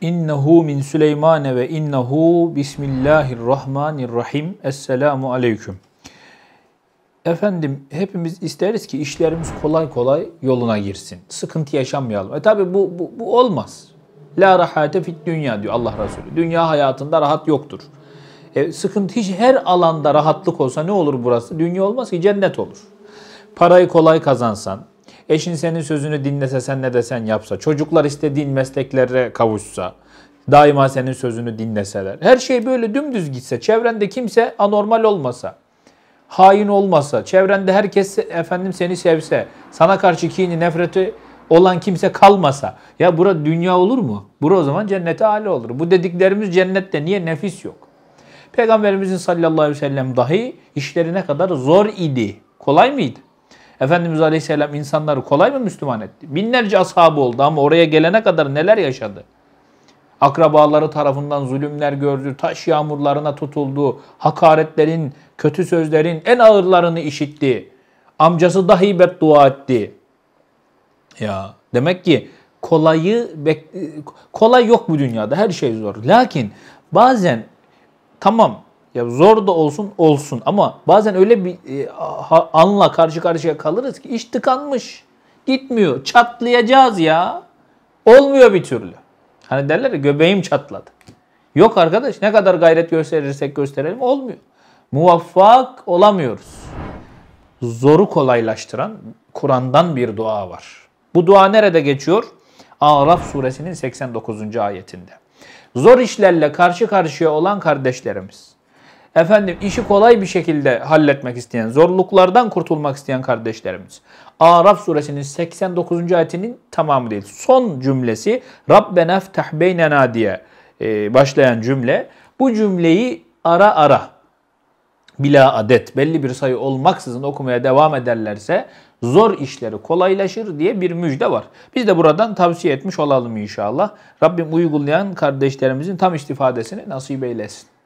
İnnehu min Süleymane ve innehu bismillahirrahmanirrahim. Esselamu aleyküm. Efendim hepimiz isteriz ki işlerimiz kolay kolay yoluna girsin. Sıkıntı yaşamayalım. E tabi bu, bu, bu olmaz. La rahate fit dünya diyor Allah Resulü. Dünya hayatında rahat yoktur. E, sıkıntı hiç her alanda rahatlık olsa ne olur burası? Dünya olmaz ki cennet olur. Parayı kolay kazansan, Eşin senin sözünü dinlese sen ne desen yapsa. Çocuklar istediğin mesleklere kavuşsa. Daima senin sözünü dinleseler. Her şey böyle dümdüz gitse. Çevrende kimse anormal olmasa. Hain olmasa. Çevrende herkes efendim seni sevse. Sana karşı kini nefreti olan kimse kalmasa. Ya bura dünya olur mu? Bura o zaman cennete hali olur. Bu dediklerimiz cennette. Niye? Nefis yok. Peygamberimizin sallallahu aleyhi ve sellem dahi işlerine kadar zor idi. Kolay mıydı? Efendimiz Aleyhisselam insanları kolay mı Müslüman etti? Binlerce ashabı oldu ama oraya gelene kadar neler yaşadı? Akrabaları tarafından zulümler gördü, taş yağmurlarına tutuldu, hakaretlerin, kötü sözlerin en ağırlarını işitti. Amcası dahi beddua etti. Ya demek ki kolayı kolay yok bu dünyada. Her şey zor. Lakin bazen tamam ya zor da olsun olsun ama bazen öyle bir e, ha, anla karşı karşıya kalırız ki iş tıkanmış. Gitmiyor. Çatlayacağız ya. Olmuyor bir türlü. Hani derler ya göbeğim çatladı. Yok arkadaş ne kadar gayret gösterirsek gösterelim olmuyor. Muvaffak olamıyoruz. Zoru kolaylaştıran Kur'an'dan bir dua var. Bu dua nerede geçiyor? Araf suresinin 89. ayetinde. Zor işlerle karşı karşıya olan kardeşlerimiz, efendim işi kolay bir şekilde halletmek isteyen, zorluklardan kurtulmak isteyen kardeşlerimiz. Araf suresinin 89. ayetinin tamamı değil. Son cümlesi Rabbena ftah beynena diye e, başlayan cümle. Bu cümleyi ara ara bila adet belli bir sayı olmaksızın okumaya devam ederlerse zor işleri kolaylaşır diye bir müjde var. Biz de buradan tavsiye etmiş olalım inşallah. Rabbim uygulayan kardeşlerimizin tam istifadesini nasip eylesin.